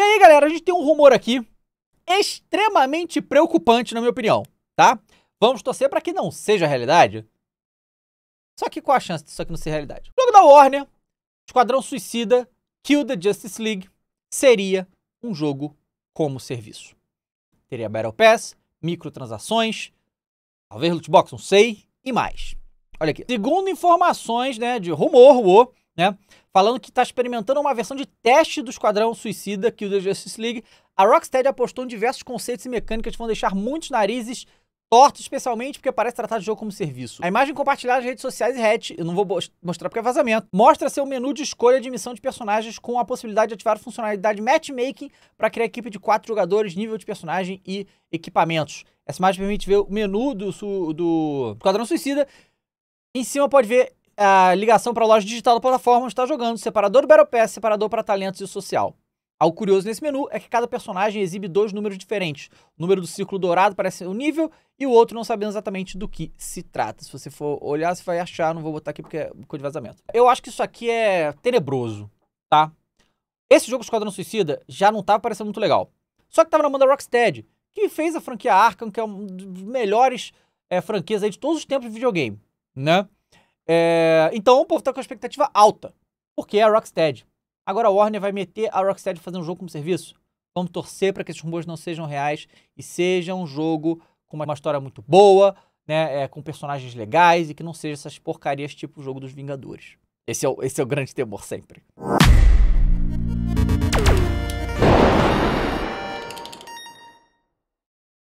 E aí, galera, a gente tem um rumor aqui extremamente preocupante, na minha opinião, tá? Vamos torcer para que não seja realidade. Só que qual a chance disso aqui não ser realidade? O jogo da Warner, Esquadrão Suicida, Kill the Justice League, seria um jogo como serviço. Teria Battle Pass, microtransações, talvez lootbox, não sei, e mais. Olha aqui. Segundo informações, né, de rumor, rumor né? Falando que está experimentando uma versão de teste do Esquadrão Suicida, que o Justice League, a Rocksteady apostou em diversos conceitos e mecânicas que vão deixar muitos narizes tortos, especialmente porque parece tratar de jogo como serviço. A imagem compartilhada nas redes sociais e hatch, eu não vou mostrar porque é vazamento, mostra seu menu de escolha de missão de personagens com a possibilidade de ativar a funcionalidade matchmaking para criar equipe de quatro jogadores, nível de personagem e equipamentos. Essa imagem permite ver o menu do, do Esquadrão Suicida. Em cima pode ver a ligação para a loja digital da plataforma onde está jogando, separador do Battle Pass, separador para talentos e social. Algo curioso nesse menu é que cada personagem exibe dois números diferentes. O número do círculo dourado parece o nível e o outro não sabemos exatamente do que se trata. Se você for olhar, você vai achar, não vou botar aqui porque é coisa de vazamento. Eu acho que isso aqui é tenebroso, tá? Esse jogo Esquadrão Suicida já não estava parecendo muito legal. Só que estava na mão da Rocksteady, que fez a franquia Arkham, que é uma das melhores é, franquias de todos os tempos de videogame, né? É, então o povo tá com a expectativa alta, porque é a Rocksteady. Agora a Warner vai meter a Rocksteady fazendo um jogo como serviço. Vamos torcer para que esses rumores não sejam reais e seja um jogo com uma, uma história muito boa, né, é, com personagens legais e que não seja essas porcarias tipo o jogo dos Vingadores. Esse é o, esse é o grande temor sempre.